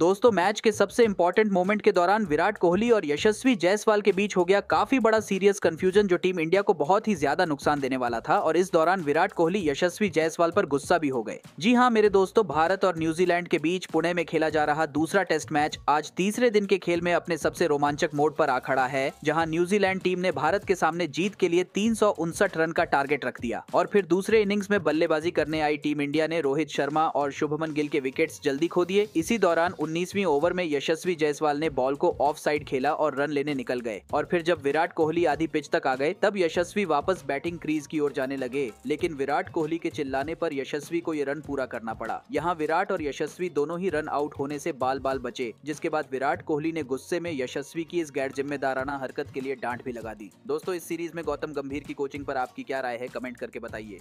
दोस्तों मैच के सबसे इंपॉर्टेंट मोमेंट के दौरान विराट कोहली और यशस्वी जायसवाल के बीच हो गया काफी बड़ा सीरियस कंफ्यूजन जो टीम इंडिया को बहुत ही ज्यादा नुकसान देने वाला था और इस दौरान विराट कोहली यशस्वी जायसवाल पर गुस्सा भी हो गए जी हाँ मेरे दोस्तों भारत और न्यूजीलैंड के बीच पुणे में खेला जा रहा दूसरा टेस्ट मैच आज तीसरे दिन के खेल में अपने सबसे रोमांचक मोड पर आ खड़ा है जहाँ न्यूजीलैंड टीम ने भारत के सामने जीत के लिए तीन रन का टारगेट रख दिया और फिर दूसरे इनिंग्स में बल्लेबाजी करने आई टीम इंडिया ने रोहित शर्मा और शुभमन गिल के विकेट जल्दी खो दिए इसी दौरान उन्नीसवीं ओवर में यशस्वी जायसवाल ने बॉल को ऑफ साइड खेला और रन लेने निकल गए और फिर जब विराट कोहली आधी पिच तक आ गए तब यशस्वी वापस बैटिंग क्रीज की ओर जाने लगे लेकिन विराट कोहली के चिल्लाने पर यशस्वी को ये रन पूरा करना पड़ा यहाँ विराट और यशस्वी दोनों ही रन आउट होने से बाल बाल बचे जिसके बाद विराट कोहली ने गुस्से में यशस्वी की इस गैर जिम्मेदाराना हरकत के लिए डांट भी लगा दी दोस्तों इस सीरीज में गौतम गंभीर की कोचिंग पर आपकी क्या राय है कमेंट करके बताइए